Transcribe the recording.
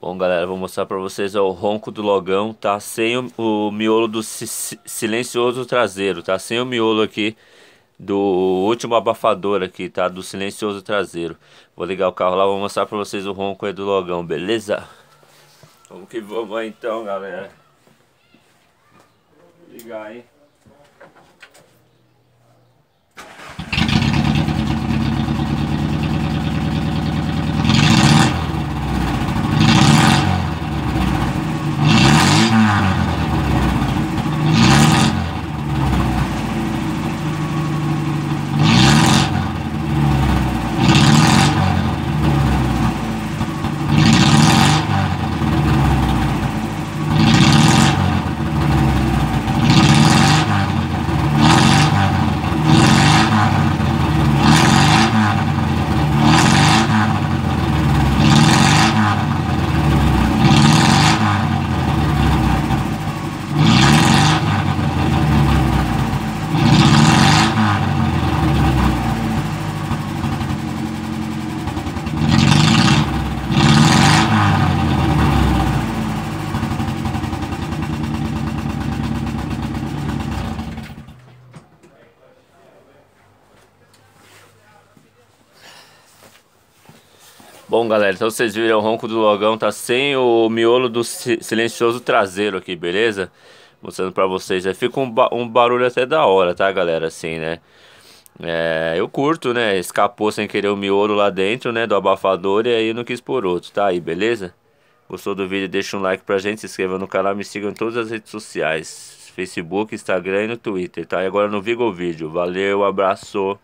Bom, galera, vou mostrar para vocês ó, o ronco do logão, tá? Sem o, o miolo do si, silencioso traseiro, tá? Sem o miolo aqui do último abafador aqui, tá? Do silencioso traseiro. Vou ligar o carro lá, vou mostrar para vocês o ronco aí do logão, beleza? Vamos que vamos então, galera. Vou ligar, hein? Bom, galera, então vocês viram, o ronco do logão tá sem o miolo do silencioso traseiro aqui, beleza? Mostrando pra vocês, aí fica um, ba um barulho até da hora, tá, galera, assim, né? É, eu curto, né? Escapou sem querer o miolo lá dentro, né, do abafador e aí não quis por outro, tá aí, beleza? Gostou do vídeo? Deixa um like pra gente, se inscreva no canal, me sigam em todas as redes sociais, Facebook, Instagram e no Twitter, tá? E agora no Vigo Vídeo, valeu, abraço!